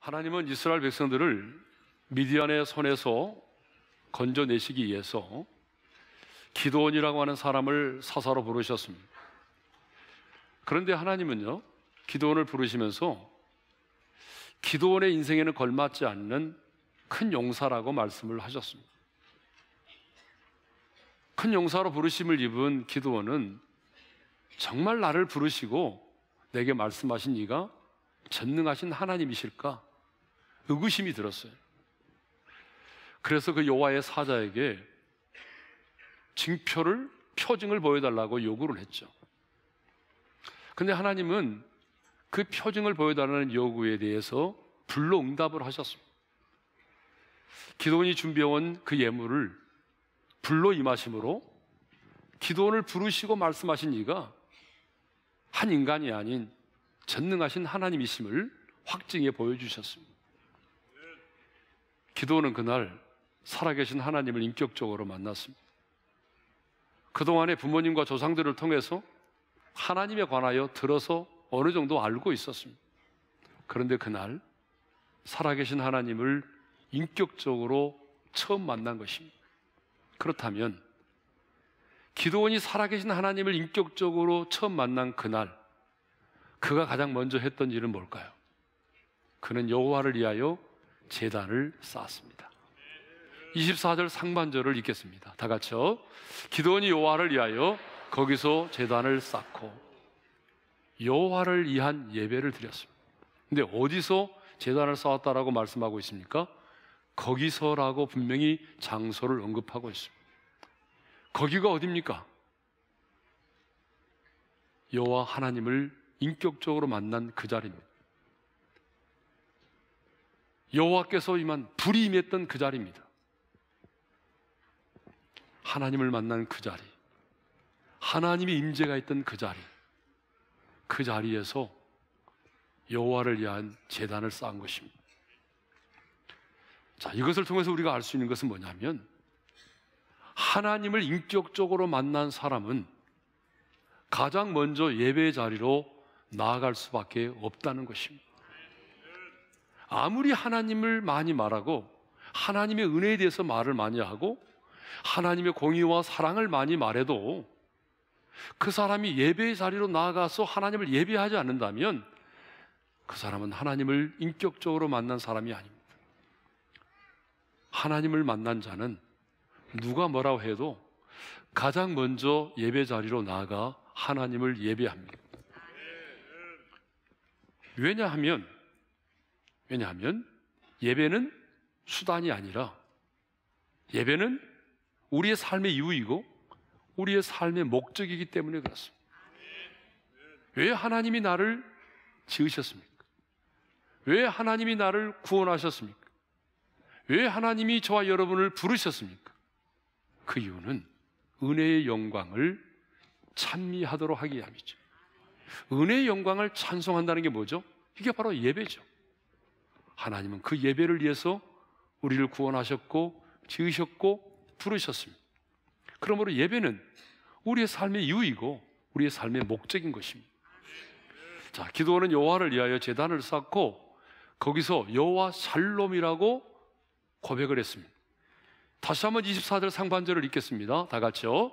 하나님은 이스라엘 백성들을 미디안의 손에서 건져내시기 위해서 기도원이라고 하는 사람을 사사로 부르셨습니다. 그런데 하나님은요, 기도원을 부르시면서 기도원의 인생에는 걸맞지 않는 큰 용사라고 말씀을 하셨습니다. 큰 용사로 부르심을 입은 기도원은 정말 나를 부르시고 내게 말씀하신 이가 전능하신 하나님이실까? 의구심이 들었어요. 그래서 그 여호와의 사자에게 징표를 표징을 보여달라고 요구를 했죠. 근데 하나님은 그 표징을 보여달라는 요구에 대해서 불로 응답을 하셨습니다. 기도원이 준비해온 그 예물을 불로 임하심으로 기도원을 부르시고 말씀하신 이가 한 인간이 아닌 전능하신 하나님이심을 확증해 보여주셨습니다. 기도는 그날 살아계신 하나님을 인격적으로 만났습니다. 그동안에 부모님과 조상들을 통해서 하나님에 관하여 들어서 어느 정도 알고 있었습니다. 그런데 그날 살아계신 하나님을 인격적으로 처음 만난 것입니다. 그렇다면 기도원이 살아계신 하나님을 인격적으로 처음 만난 그날 그가 가장 먼저 했던 일은 뭘까요? 그는 여호와를 위하여 재단을 쌓았습니다. 24절 상반절을 읽겠습니다. 다 같이요. 기도원이 여호와를 위하여 거기서 재단을 쌓고 여호와를 위한 예배를 드렸습니다. 근데 어디서 재단을 쌓았다라고 말씀하고 있습니까? 거기서라고 분명히 장소를 언급하고 있습니다. 거기가 어딥니까 여호와 하나님을 인격적으로 만난 그 자리입니다. 여호와께서 임한 불이 임했던 그 자리입니다. 하나님을 만난 그 자리, 하나님의 임재가 있던 그 자리, 그 자리에서 여호와를 위한 재단을 쌓은 것입니다. 자, 이것을 통해서 우리가 알 수 있는 것은 뭐냐면 하나님을 인격적으로 만난 사람은 가장 먼저 예배 자리로 나아갈 수밖에 없다는 것입니다. 아무리 하나님을 많이 말하고 하나님의 은혜에 대해서 말을 많이 하고 하나님의 공의와 사랑을 많이 말해도 그 사람이 예배의 자리로 나아가서 하나님을 예배하지 않는다면 그 사람은 하나님을 인격적으로 만난 사람이 아닙니다. 하나님을 만난 자는 누가 뭐라고 해도 가장 먼저 예배 자리로 나아가 하나님을 예배합니다. 왜냐하면 왜냐하면 예배는 수단이 아니라 예배는 우리의 삶의 이유이고 우리의 삶의 목적이기 때문에 그렇습니다. 왜 하나님이 나를 지으셨습니까? 왜 하나님이 나를 구원하셨습니까? 왜 하나님이 저와 여러분을 부르셨습니까? 그 이유는 은혜의 영광을 찬미하도록 하기 위함이죠. 은혜의 영광을 찬송한다는 게 뭐죠? 이게 바로 예배죠. 하나님은 그 예배를 위해서 우리를 구원하셨고 지으셨고 부르셨습니다. 그러므로 예배는 우리의 삶의 이유이고 우리의 삶의 목적인 것입니다. 자, 기도는 여호와를 위하여 재단을 쌓고 거기서 여호와 살롬이라고 고백을 했습니다. 다시 한번 24절 상반절을 읽겠습니다. 다 같이요.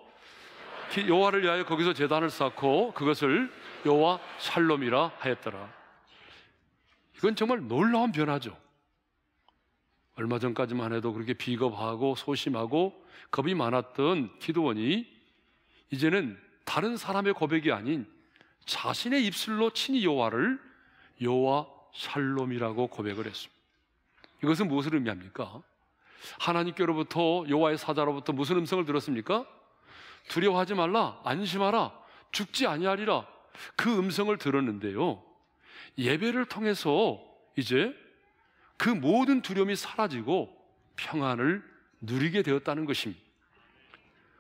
여호와를 위하여 거기서 재단을 쌓고 그것을 여호와 살롬이라 하였더라. 이건 정말 놀라운 변화죠. 얼마 전까지만 해도 그렇게 비겁하고 소심하고 겁이 많았던 기도원이 이제는 다른 사람의 고백이 아닌 자신의 입술로 친히 여호와를 여호와 샬롬이라고 고백을 했습니다. 이것은 무엇을 의미합니까? 하나님께로부터 여호와의 사자로부터 무슨 음성을 들었습니까? 두려워하지 말라 안심하라 죽지 아니하리라 그 음성을 들었는데요. 예배를 통해서 이제 그 모든 두려움이 사라지고 평안을 누리게 되었다는 것입니다.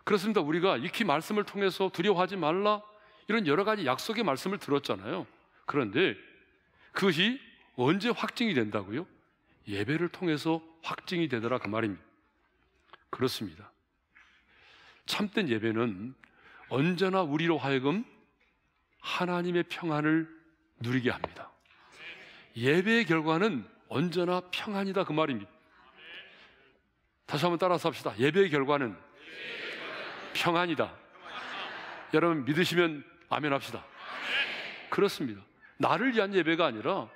그렇습니다. 우리가 익히 말씀을 통해서 두려워하지 말라 이런 여러 가지 약속의 말씀을 들었잖아요. 그런데 그것이 언제 확증이 된다고요? 예배를 통해서 확증이 되더라 그 말입니다. 그렇습니다. 참된 예배는 언제나 우리로 하여금 하나님의 평안을 누리게 합니다. 예배의 결과는 언제나 평안이다 그 말입니다. 다시 한번 따라서 합시다. 예배의 결과는 평안이다. 여러분 믿으시면 아멘 합시다. 그렇습니다. 나를 위한 예배가 아니라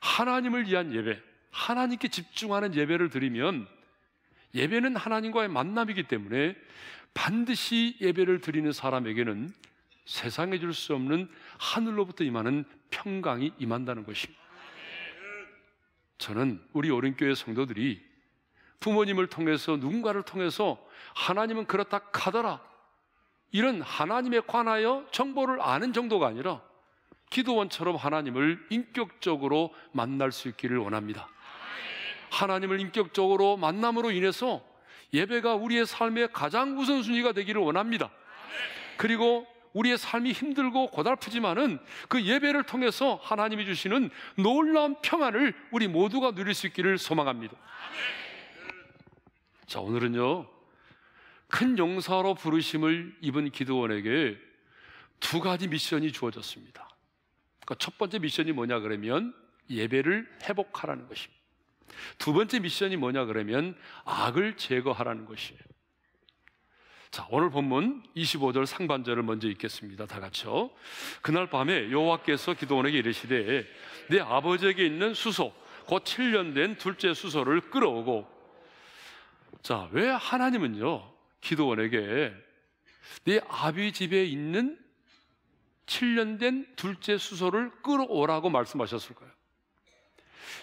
하나님을 위한 예배, 하나님께 집중하는 예배를 드리면 예배는 하나님과의 만남이기 때문에 반드시 예배를 드리는 사람에게는 세상에 줄 수 없는 하늘로부터 임하는 평강이 임한다는 것입니다. 저는 우리 오른교회 성도들이 부모님을 통해서 누군가를 통해서 하나님은 그렇다 카더라 이런 하나님에 관하여 정보를 아는 정도가 아니라 기도원처럼 하나님을 인격적으로 만날 수 있기를 원합니다. 하나님을 인격적으로 만남으로 인해서 예배가 우리의 삶의 가장 우선순위가 되기를 원합니다. 그리고 우리의 삶이 힘들고 고달프지만은 그 예배를 통해서 하나님이 주시는 놀라운 평안을 우리 모두가 누릴 수 있기를 소망합니다. 자, 오늘은요. 큰 용사로 부르심을 입은 기도원에게 두 가지 미션이 주어졌습니다. 그러니까 첫 번째 미션이 뭐냐 그러면 예배를 회복하라는 것입니다. 두 번째 미션이 뭐냐 그러면 악을 제거하라는 것이에요. 자, 오늘 본문 25절 상반절을 먼저 읽겠습니다. 다 같이요. 그날 밤에 여호와께서 기도원에게 이르시되 내 아버지에게 있는 수소 곧 7년 된 둘째 수소를 끌어오고 자, 왜 하나님은요? 기도원에게 내 아비 집에 있는 7년 된 둘째 수소를 끌어오라고 말씀하셨을까요?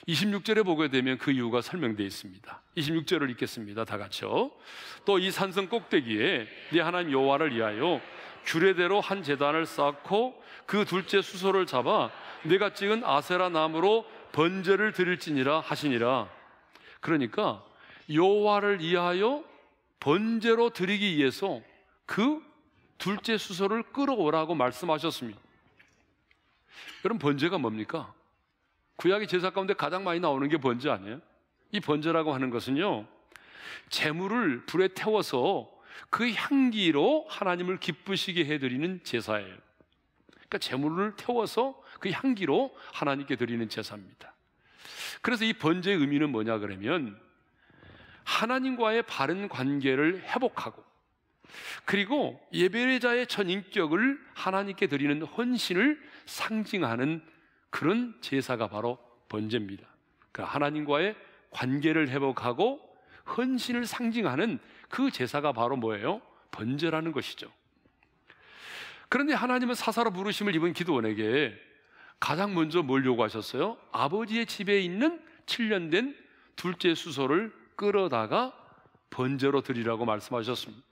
26절에 보게 되면 그 이유가 설명되어 있습니다. 26절을 읽겠습니다. 다 같이요. 또 이 산성 꼭대기에 네 하나님 여호와를 위하여 규례대로 한 재단을 쌓고 그 둘째 수소를 잡아 내가 찍은 아세라 나무로 번제를 드릴지니라 하시니라. 그러니까 여호와를 위하여 번제로 드리기 위해서 그 둘째 수소를 끌어오라고 말씀하셨습니다. 여러분 번제가 뭡니까? 구약의 제사 가운데 가장 많이 나오는 게 번제 아니에요? 이 번제라고 하는 것은요, 재물을 불에 태워서 그 향기로 하나님을 기쁘시게 해드리는 제사예요. 그러니까 재물을 태워서 그 향기로 하나님께 드리는 제사입니다. 그래서 이 번제의 의미는 뭐냐 그러면 하나님과의 바른 관계를 회복하고 그리고 예배자의 전 인격을 하나님께 드리는 헌신을 상징하는 그런 제사가 바로 번제입니다. 그 하나님과의 관계를 회복하고 헌신을 상징하는 그 제사가 바로 뭐예요? 번제라는 것이죠. 그런데 하나님은 사사로 부르심을 입은 기도원에게 가장 먼저 뭘 요구하셨어요? 아버지의 집에 있는 7년 된 둘째 수소를 끌어다가 번제로 드리라고 말씀하셨습니다.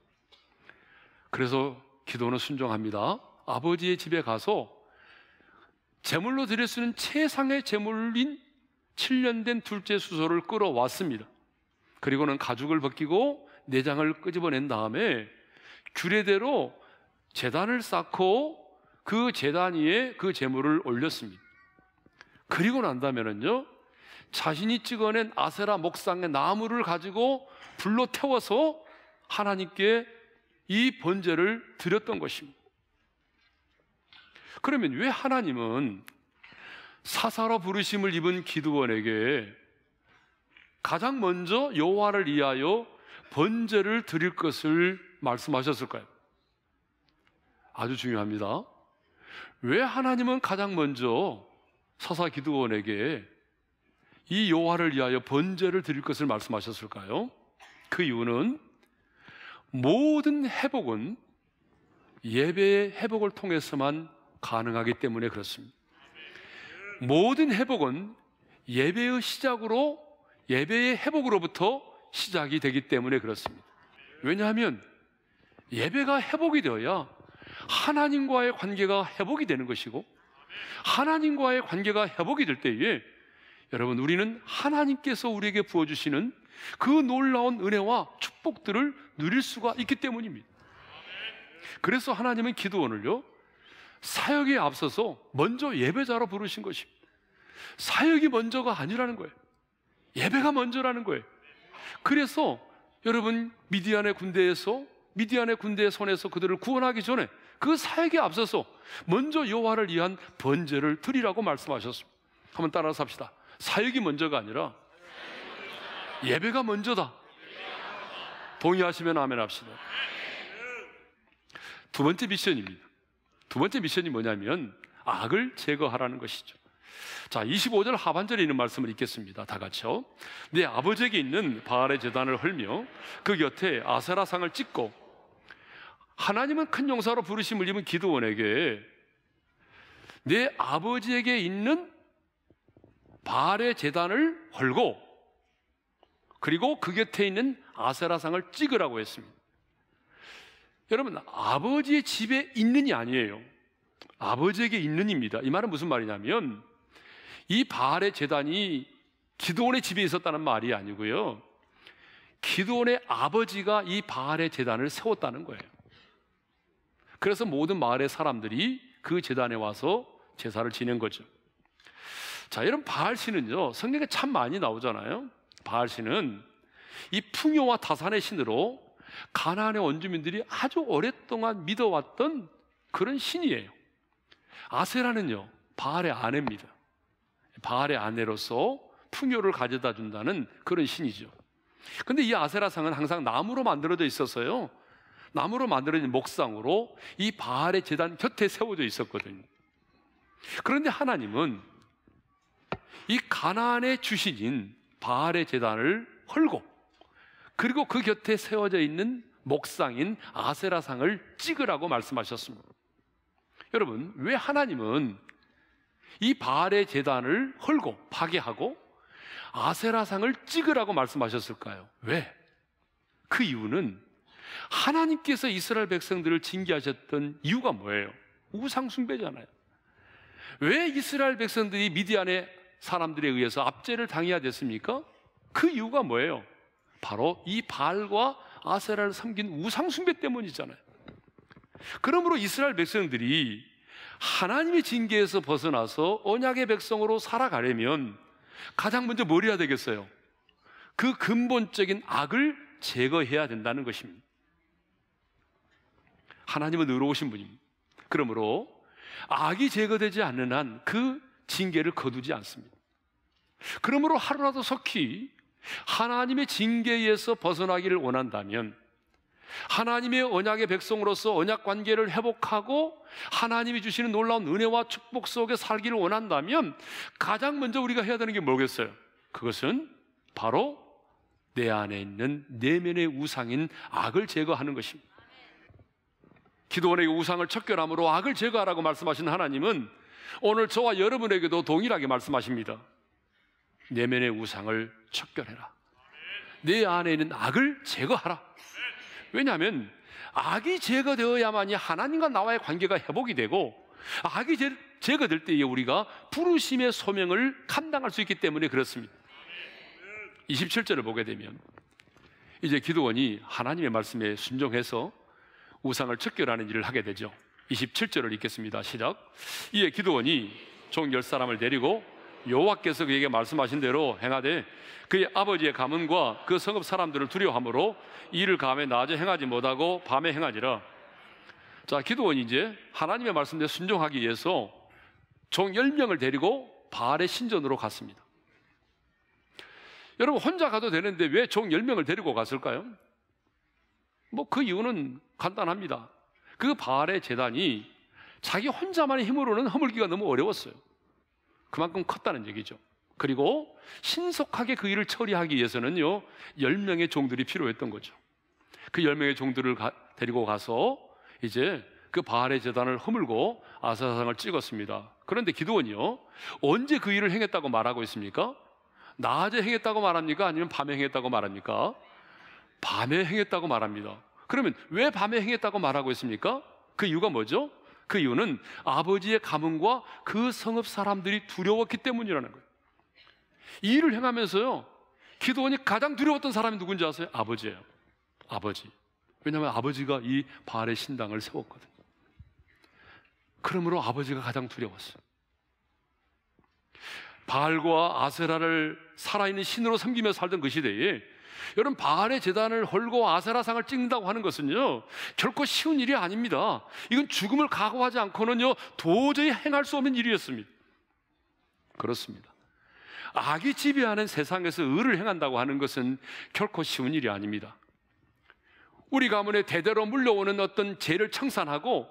그래서 기도는 순종합니다. 아버지의 집에 가서 제물로 드릴 수 있는 최상의 제물인 7년 된 둘째 수소를 끌어왔습니다. 그리고는 가죽을 벗기고 내장을 끄집어낸 다음에 규례대로 재단을 쌓고 그 재단 위에 그 제물을 올렸습니다. 그리고 난다면은요, 자신이 찍어낸 아세라 목상의 나무를 가지고 불로 태워서 하나님께 이 번제를 드렸던 것입니다. 그러면 왜 하나님은 사사로 부르심을 입은 기드원에게 가장 먼저 여호와를 위하여 번제를 드릴 것을 말씀하셨을까요? 아주 중요합니다. 왜 하나님은 가장 먼저 사사 기드원에게 이 여호와를 위하여 번제를 드릴 것을 말씀하셨을까요? 그 이유는 모든 회복은 예배의 회복을 통해서만 가능하기 때문에 그렇습니다. 모든 회복은 예배의 시작으로 예배의 회복으로부터 시작이 되기 때문에 그렇습니다. 왜냐하면 예배가 회복이 되어야 하나님과의 관계가 회복이 되는 것이고 하나님과의 관계가 회복이 될 때에 여러분 우리는 하나님께서 우리에게 부어주시는 그 놀라운 은혜와 축복들을 누릴 수가 있기 때문입니다. 그래서 하나님은 기도원을요 사역에 앞서서 먼저 예배자로 부르신 것입니다. 사역이 먼저가 아니라는 거예요. 예배가 먼저라는 거예요. 그래서 여러분 미디안의 군대에서 미디안의 군대의 손에서 그들을 구원하기 전에 그 사역에 앞서서 먼저 여호와를 위한 번제를 드리라고 말씀하셨습니다. 한번 따라서 합시다. 사역이 먼저가 아니라 예배가 먼저다. 동의하시면 아멘 합시다. 두 번째 미션입니다. 두 번째 미션이 뭐냐면 악을 제거하라는 것이죠. 자, 25절 하반절에 있는 말씀을 읽겠습니다. 다 같이요. 내 아버지에게 있는 바알의 재단을 헐며 그 곁에 아세라상을 찍고 하나님은 큰 용사로 부르심을 입은 기도원에게 내 아버지에게 있는 바알의 재단을 헐고 그리고 그 곁에 있는 아세라상을 찍으라고 했습니다. 여러분, 아버지의 집에 있는이 아니에요. 아버지에게 있는입니다. 이 말은 무슨 말이냐면, 이 바알의 재단이 기도원의 집에 있었다는 말이 아니고요. 기도원의 아버지가 이 바알의 재단을 세웠다는 거예요. 그래서 모든 마을의 사람들이 그 재단에 와서 제사를 지낸 거죠. 자, 이런 바알 신은요, 성경에 참 많이 나오잖아요. 바알 신은 이 풍요와 다산의 신으로 가나안의 원주민들이 아주 오랫동안 믿어왔던 그런 신이에요. 아세라는요, 바알의 아내입니다. 바알의 아내로서 풍요를 가져다 준다는 그런 신이죠. 근데 이 아세라상은 항상 나무로 만들어져 있었어요 나무로 만들어진 목상으로 이 바알의 재단 곁에 세워져 있었거든요. 그런데 하나님은 이 가나안의 주신인 바알의 재단을 헐고 그리고 그 곁에 세워져 있는 목상인 아세라상을 찍으라고 말씀하셨습니다. 여러분, 왜 하나님은 이 바알의 재단을 헐고 파괴하고 아세라상을 찍으라고 말씀하셨을까요? 왜? 그 이유는 하나님께서 이스라엘 백성들을 징계하셨던 이유가 뭐예요? 우상숭배잖아요. 왜 이스라엘 백성들이 미디안의 사람들에 의해서 압제를 당해야 됐습니까? 그 이유가 뭐예요? 바로 이발과 아세라를 섬긴 우상 숭배 때문이잖아요. 그러므로 이스라엘 백성들이 하나님의 징계에서 벗어나서 언약의 백성으로 살아가려면 가장 먼저 뭘 해야 되겠어요? 그 근본적인 악을 제거해야 된다는 것입니다. 하나님은 의로우신 분입니다. 그러므로 악이 제거되지 않는 한 그 징계를 거두지 않습니다. 그러므로 하루라도 석히 하나님의 징계에서 벗어나기를 원한다면 하나님의 언약의 백성으로서 언약 관계를 회복하고 하나님이 주시는 놀라운 은혜와 축복 속에 살기를 원한다면 가장 먼저 우리가 해야 되는 게 뭐겠어요? 그것은 바로 내 안에 있는 내면의 우상인 악을 제거하는 것입니다. 기도원에게 우상을 척결함으로 악을 제거하라고 말씀하신 하나님은 오늘 저와 여러분에게도 동일하게 말씀하십니다. 내면의 우상을 척결해라. 내 안에 있는 악을 제거하라. 왜냐하면 악이 제거되어야만이 하나님과 나와의 관계가 회복이 되고 악이 제거될 때에 우리가 부르심의 소명을 감당할 수 있기 때문에 그렇습니다. 27절을 보게 되면 이제 기도원이 하나님의 말씀에 순종해서 우상을 척결하는 일을 하게 되죠. 27절을 읽겠습니다. 시작. 이에 기도원이 종열사람을 데리고 여호와께서 그에게 말씀하신 대로 행하되 그의 아버지의 가문과 그 성읍 사람들을 두려워함으로 이를 감에 낮에 행하지 못하고 밤에 행하니라. 자, 기도원 이제 하나님의 말씀에 순종하기 위해서 총 10명을 데리고 바알의 신전으로 갔습니다. 여러분 혼자 가도 되는데 왜 총 10명을 데리고 갔을까요? 뭐 그 이유는 간단합니다. 그 바알의 재단이 자기 혼자만의 힘으로는 허물기가 너무 어려웠어요. 그만큼 컸다는 얘기죠. 그리고 신속하게 그 일을 처리하기 위해서는요, 10명의 종들이 필요했던 거죠. 그 10명의 종들을 가, 데리고 가서 이제 그 바알의 재단을 허물고 아사상을 찍었습니다. 그런데 기도원이요, 언제 그 일을 행했다고 말하고 있습니까? 낮에 행했다고 말합니까? 아니면 밤에 행했다고 말합니까? 밤에 행했다고 말합니다. 그러면 왜 밤에 행했다고 말하고 있습니까? 그 이유가 뭐죠? 그 이유는 아버지의 가문과 그 성읍 사람들이 두려웠기 때문이라는 거예요. 이 일을 행하면서요, 기도원이 가장 두려웠던 사람이 누군지 아세요? 아버지예요. 아버지. 왜냐하면 아버지가 이 바알의 신당을 세웠거든요. 그러므로 아버지가 가장 두려웠어요. 바알과 아세라를 살아있는 신으로 섬기며 살던 그 시대에 여러분 바알의 재단을 헐고 아사라상을 찍는다고 하는 것은요 결코 쉬운 일이 아닙니다. 이건 죽음을 각오하지 않고는요 도저히 행할 수 없는 일이었습니다. 그렇습니다. 악이 지배하는 세상에서 의를 행한다고 하는 것은 결코 쉬운 일이 아닙니다. 우리 가문에 대대로 물려오는 어떤 죄를 청산하고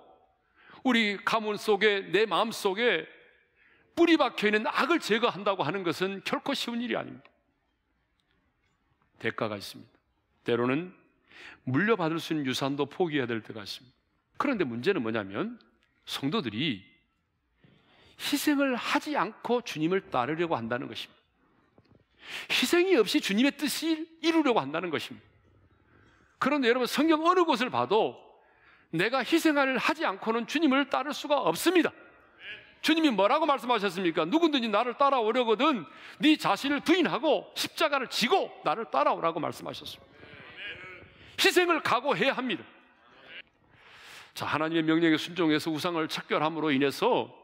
우리 가문 속에 내 마음 속에 뿌리 박혀 있는 악을 제거한다고 하는 것은 결코 쉬운 일이 아닙니다. 대가가 있습니다. 때로는 물려받을 수 있는 유산도 포기해야 될 때가 있습니다. 그런데 문제는 뭐냐면 성도들이 희생을 하지 않고 주님을 따르려고 한다는 것입니다. 희생이 없이 주님의 뜻을 이루려고 한다는 것입니다. 그런데 여러분 성경 어느 곳을 봐도 내가 희생을 하지 않고는 주님을 따를 수가 없습니다. 주님이 뭐라고 말씀하셨습니까? 누구든지 나를 따라오려거든 네 자신을 부인하고 십자가를 지고 나를 따라오라고 말씀하셨습니다. 희생을 각오해야 합니다. 자, 하나님의 명령에 순종해서 우상을 착결함으로 인해서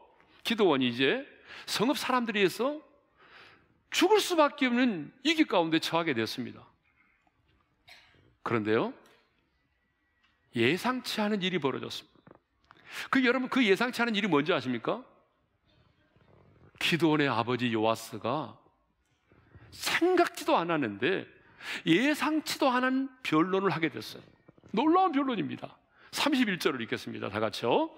기도원이 이제 성읍 사람들에 이서 죽을 수밖에 없는 위기 가운데 처하게 됐습니다. 그런데요, 예상치 않은 일이 벌어졌습니다. 그 여러분 그 예상치 않은 일이 뭔지 아십니까? 기도원의 아버지 요아스가 생각지도 않았는데 예상치도 않은 변론을 하게 됐어요. 놀라운 변론입니다. 31절을 읽겠습니다. 다 같이요.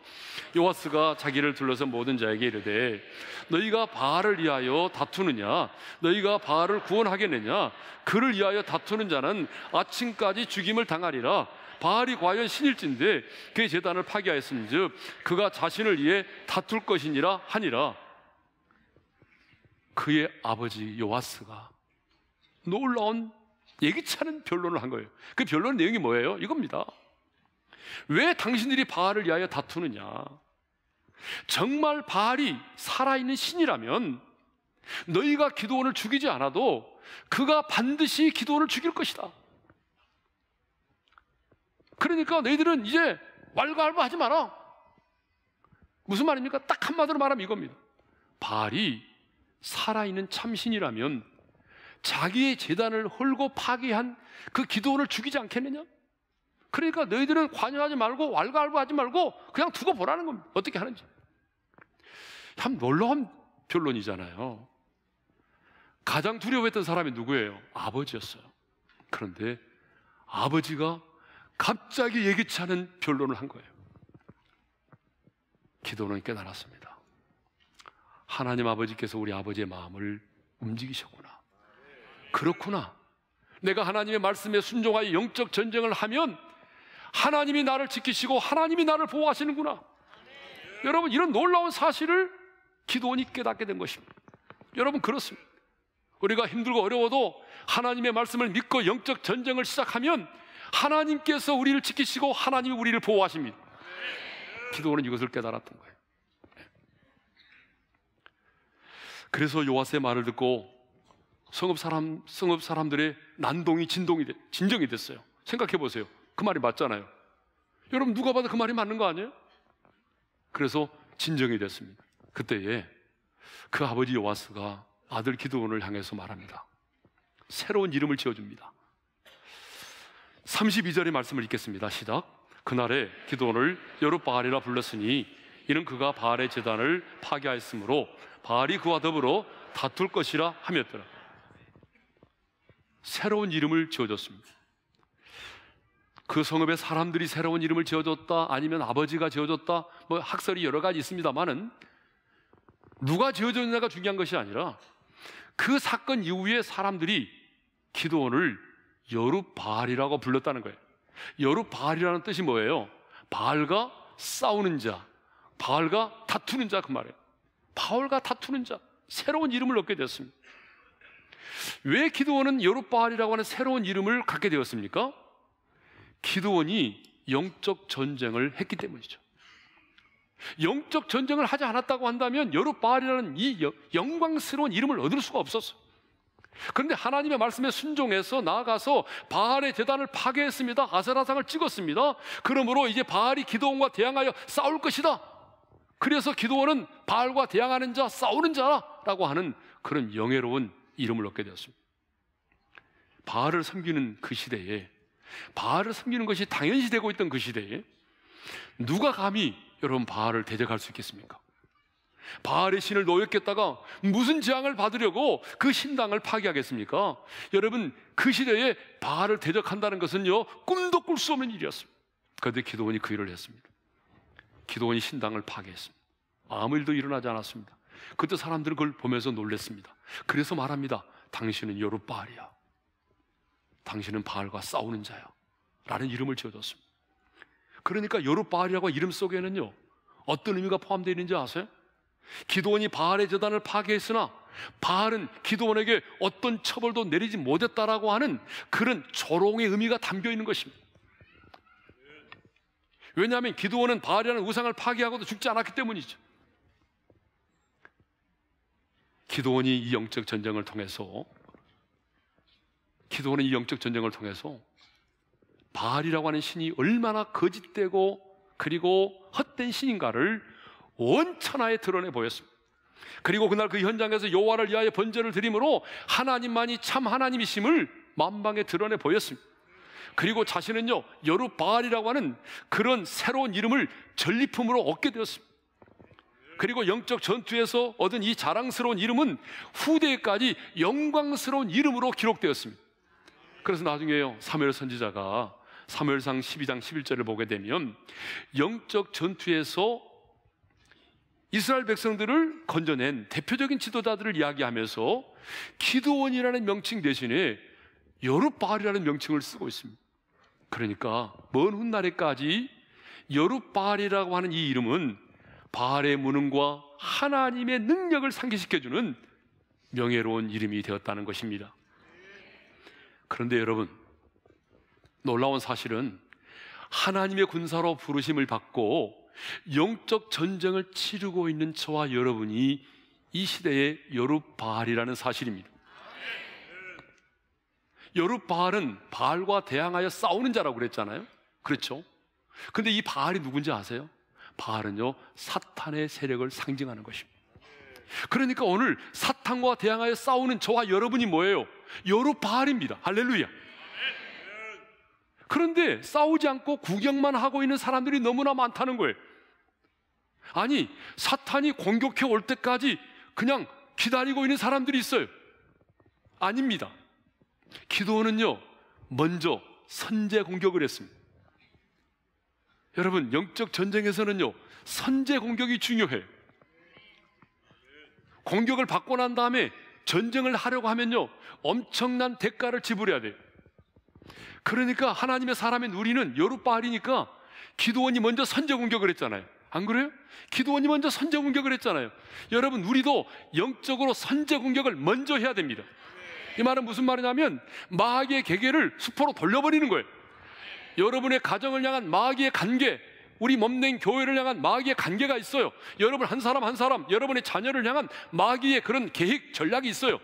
요아스가 자기를 둘러서 모든 자에게 이르되 너희가 바알을 위하여 다투느냐 너희가 바알을 구원하겠느냐 그를 위하여 다투는 자는 아침까지 죽임을 당하리라 바알이 과연 신일진데 그의 재단을 파괴하였음즉 그가 자신을 위해 다툴 것이니라 하니라 그의 아버지 요아스가 놀라운 얘기치 않은 변론을 한 거예요. 그 변론 내용이 뭐예요? 이겁니다. 왜 당신들이 바알을 위하여 다투느냐? 정말 바알이 살아있는 신이라면 너희가 기도원을 죽이지 않아도 그가 반드시 기도원을 죽일 것이다. 그러니까 너희들은 이제 왈가왈부하지 마라. 무슨 말입니까? 딱 한마디로 말하면 이겁니다. 바알이 살아있는 참신이라면 자기의 재단을 헐고 파괴한 그 기도원을 죽이지 않겠느냐? 그러니까 너희들은 관여하지 말고 왈가왈부하지 말고 그냥 두고 보라는 겁니다. 어떻게 하는지. 참 놀라운 변론이잖아요. 가장 두려워했던 사람이 누구예요? 아버지였어요. 그런데 아버지가 갑자기 예기치 않은 변론을 한 거예요. 기도는 깨달았습니다. 하나님 아버지께서 우리 아버지의 마음을 움직이셨구나. 그렇구나. 내가 하나님의 말씀에 순종하여 영적 전쟁을 하면 하나님이 나를 지키시고 하나님이 나를 보호하시는구나. 여러분, 이런 놀라운 사실을 기도원이 깨닫게 된 것입니다. 여러분, 그렇습니다. 우리가 힘들고 어려워도 하나님의 말씀을 믿고 영적 전쟁을 시작하면 하나님께서 우리를 지키시고 하나님이 우리를 보호하십니다. 기도원은 이것을 깨달았던 거예요. 그래서 요아스의 말을 듣고 성읍 사람 성읍 사람들의 난동이 진동이 되, 진정이 됐어요. 생각해 보세요. 그 말이 맞잖아요. 여러분 누가 봐도 그 말이 맞는 거 아니에요? 그래서 진정이 됐습니다. 그때에 그 아버지 요아스가 아들 기도원을 향해서 말합니다. 새로운 이름을 지어줍니다. 32절의 말씀을 읽겠습니다. 시작. 그날에 기도원을 여룻바알이라 불렀으니 이는 그가 바알의 재단을 파괴하였으므로 바알이 그와 더불어 다툴 것이라 하였더라. 새로운 이름을 지어줬습니다. 그 성읍에 사람들이 새로운 이름을 지어줬다, 아니면 아버지가 지어줬다, 뭐 학설이 여러 가지 있습니다만은 누가 지어줬느냐가 중요한 것이 아니라 그 사건 이후에 사람들이 기도원을 여룻바알이라고 불렀다는 거예요. 여룻바알이라는 뜻이 뭐예요? 바알과 싸우는 자, 바알과 다투는 자 그 말이에요. 바울과 다투는 자, 새로운 이름을 얻게 되었습니다. 왜 기도원은 여룻바알이라고 하는 새로운 이름을 갖게 되었습니까? 기도원이 영적 전쟁을 했기 때문이죠. 영적 전쟁을 하지 않았다고 한다면 여룻바알이라는 이 영광스러운 이름을 얻을 수가 없었어요. 그런데 하나님의 말씀에 순종해서 나아가서 바알의 재단을 파괴했습니다. 아세라상을 찍었습니다. 그러므로 이제 바알이 기도원과 대항하여 싸울 것이다. 그래서 기도원은 바알과 대항하는 자, 싸우는 자라고 하는 그런 영예로운 이름을 얻게 되었습니다. 바알을 섬기는 그 시대에 바알을 섬기는 것이 당연시 되고 있던 그 시대에 누가 감히 여러분 바알을 대적할 수 있겠습니까? 바알의 신을 노역했다가 무슨 재앙을 받으려고 그 신당을 파괴하겠습니까? 여러분 그 시대에 바알을 대적한다는 것은요 꿈도 꿀 수 없는 일이었습니다. 그런데 기도원이 그 일을 했습니다. 기도원 이 신당을 파괴했습니다. 아무 일도 일어나지 않았습니다. 그때 사람들은 그걸 보면서 놀랬습니다. 그래서 말합니다. 당신은 여룻바알이야. 당신은 바알과 싸우는 자야. 라는 이름을 지어줬습니다. 그러니까 여룻바알이라고 이름 속에는요. 어떤 의미가 포함되어 있는지 아세요? 기도원이 바알의 재단을 파괴했으나 바알은 기도원에게 어떤 처벌도 내리지 못했다라고 하는 그런 조롱의 의미가 담겨 있는 것입니다. 왜냐하면 기도원은 바알이라는 우상을 파괴하고도 죽지 않았기 때문이죠. 기도원이 이 영적 전쟁을 통해서 기도원은 이 영적 전쟁을 통해서 바알이라고 하는 신이 얼마나 거짓되고 그리고 헛된 신인가를 원천하에 드러내 보였습니다. 그리고 그날 그 현장에서 여호와를 위하여 번제를 드림으로 하나님만이 참 하나님이심을 만방에 드러내 보였습니다. 그리고 자신은요, 여루바알이라고 하는 그런 새로운 이름을 전리품으로 얻게 되었습니다. 그리고 영적 전투에서 얻은 이 자랑스러운 이름은 후대까지 영광스러운 이름으로 기록되었습니다. 그래서 나중에요, 사무엘 선지자가 사무엘상 12장 11절을 보게 되면 영적 전투에서 이스라엘 백성들을 건져낸 대표적인 지도자들을 이야기하면서 기도원이라는 명칭 대신에 여룻바알이라는 명칭을 쓰고 있습니다. 그러니까 먼 훗날에까지 여룻바알이라고 하는 이 이름은 바알의 무능과 하나님의 능력을 상기시켜주는 명예로운 이름이 되었다는 것입니다. 그런데 여러분, 놀라운 사실은 하나님의 군사로 부르심을 받고 영적 전쟁을 치르고 있는 저와 여러분이 이 시대의 여룻바알이라는 사실입니다. 여룻바알은 바알과 대항하여 싸우는 자라고 그랬잖아요. 그렇죠? 근데 이 바알이 누군지 아세요? 바알은요, 사탄의 세력을 상징하는 것입니다. 그러니까 오늘 사탄과 대항하여 싸우는 저와 여러분이 뭐예요? 여룻바알입니다. 할렐루야. 그런데 싸우지 않고 구경만 하고 있는 사람들이 너무나 많다는 거예요. 아니, 사탄이 공격해 올 때까지 그냥 기다리고 있는 사람들이 있어요. 아닙니다. 기도원은요, 먼저 선제 공격을 했습니다. 여러분, 영적 전쟁에서는요, 선제 공격이 중요해요. 공격을 받고 난 다음에 전쟁을 하려고 하면요, 엄청난 대가를 지불해야 돼요. 그러니까 하나님의 사람인 우리는 여룻바알이니까 기도원이 먼저 선제 공격을 했잖아요. 안 그래요? 기도원이 먼저 선제 공격을 했잖아요. 여러분, 우리도 영적으로 선제 공격을 먼저 해야 됩니다. 이 말은 무슨 말이냐면 마귀의 계계를 수포로 돌려버리는 거예요. 여러분의 가정을 향한 마귀의 관계, 우리 몸된 교회를 향한 마귀의 관계가 있어요. 여러분 한 사람 한 사람, 여러분의 자녀를 향한 마귀의 그런 계획, 전략이 있어요.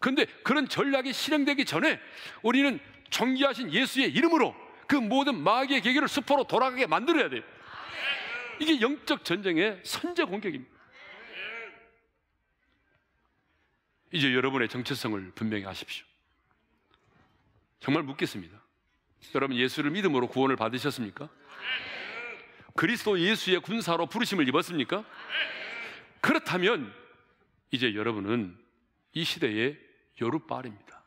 근데 그런 전략이 실행되기 전에 우리는 정기하신 예수의 이름으로 그 모든 마귀의 계기를 수포로 돌아가게 만들어야 돼요. 이게 영적 전쟁의 선제 공격입니다. 이제 여러분의 정체성을 분명히 아십시오 정말 묻겠습니다. 여러분 예수를 믿음으로 구원을 받으셨습니까? 그리스도 예수의 군사로 부르심을 입었습니까? 그렇다면 이제 여러분은 이 시대의 여룻발입니다.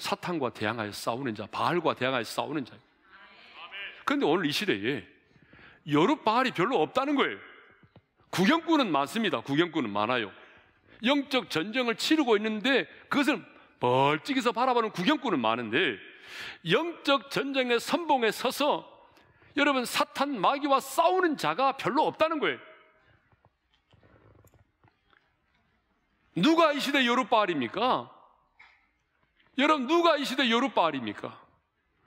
사탄과 대항하여 싸우는 자, 바알과 대항하여 싸우는 자. 그런데 오늘 이 시대에 여룻발이 별로 없다는 거예요. 구경꾼은 많습니다. 구경꾼은 많아요. 영적 전쟁을 치르고 있는데 그것을 멀찍이서 바라보는 구경꾼은 많은데 영적 전쟁의 선봉에 서서 여러분 사탄 마귀와 싸우는 자가 별로 없다는 거예요. 누가 이 시대 여룻바알입니까? 여러분 누가 이 시대 여룻바알입니까?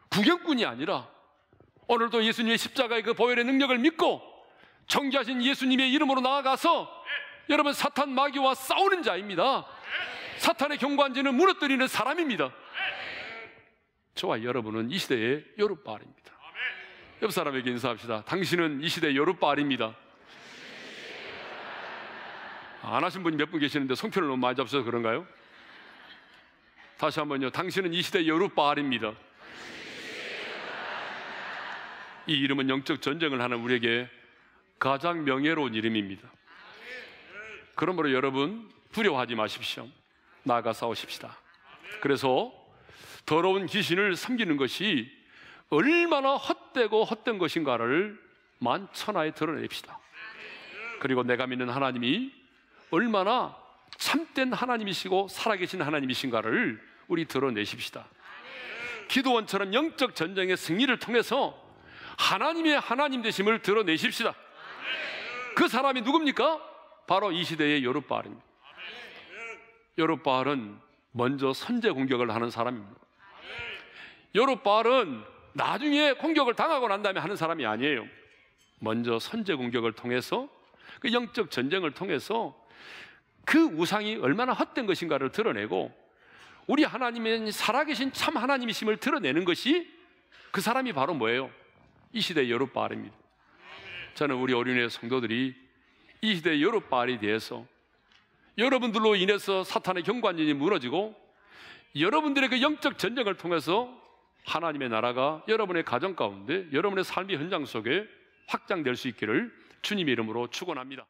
구경꾼이 아니라 오늘도 예수님의 십자가의 그 보혈의 능력을 믿고 정죄하신 예수님의 이름으로 나아가서 여러분 사탄 마귀와 싸우는 자입니다. 사탄의 경관지는 무너뜨리는 사람입니다. 저와 여러분은 이 시대의 여룻발입니다옆 사람에게 인사합시다. 당신은 이 시대의 여룻발입니다안 하신 분이 몇 분 계시는데 성표를 너무 많이 잡으셔서 그런가요? 다시 한번요. 당신은 이 시대의 여룻발입니다이 이름은 영적 전쟁을 하는 우리에게 가장 명예로운 이름입니다. 그러므로 여러분 두려워하지 마십시오. 나가 싸우십시다. 그래서 더러운 귀신을 섬기는 것이 얼마나 헛되고 헛된 것인가를 만천하에 드러냅시다. 그리고 내가 믿는 하나님이 얼마나 참된 하나님이시고 살아계신 하나님이신가를 우리 드러내십시다. 기도원처럼 영적 전쟁의 승리를 통해서 하나님의 하나님 되심을 드러내십시다. 그 사람이 누굽니까? 바로 이 시대의 여룻바알입니다. 여룻바알은 먼저 선제 공격을 하는 사람입니다. 여룻바알은 나중에 공격을 당하고 난 다음에 하는 사람이 아니에요. 먼저 선제 공격을 통해서 그 영적 전쟁을 통해서 그 우상이 얼마나 헛된 것인가를 드러내고 우리 하나님의 살아계신 참 하나님이심을 드러내는 것이 그 사람이 바로 뭐예요? 이 시대의 여룻바알입니다. 저는 우리 어린애 성도들이 이 시대의 여룻발이 되어서 여러분들로 인해서 사탄의 경관진이 무너지고 여러분들의 그 영적 전쟁을 통해서 하나님의 나라가 여러분의 가정 가운데 여러분의 삶의 현장 속에 확장될 수 있기를 주님 이름으로 축원합니다.